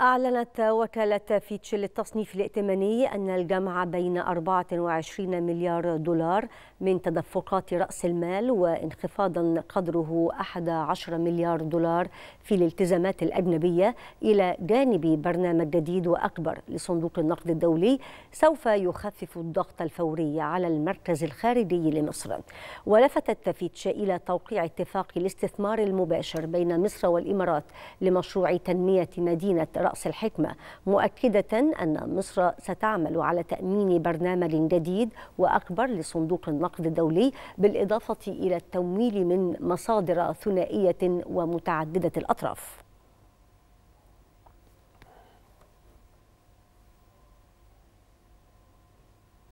أعلنت وكالة فيتش للتصنيف الائتماني أن الجمع بين 24 مليار دولار من تدفقات رأس المال وانخفاضا قدره 11 مليار دولار في الالتزامات الأجنبية إلى جانب برنامج جديد وأكبر لصندوق النقد الدولي سوف يخفف الضغط الفوري على المركز الخارجي لمصر ولفتت فيتش إلى توقيع اتفاق الاستثمار المباشر بين مصر والإمارات لمشروع تنمية مدينة رأس رأس الحكمة مؤكدة أن مصر ستعمل على تأمين برنامج جديد وأكبر لصندوق النقد الدولي بالإضافة إلى التمويل من مصادر ثنائية ومتعددة الأطراف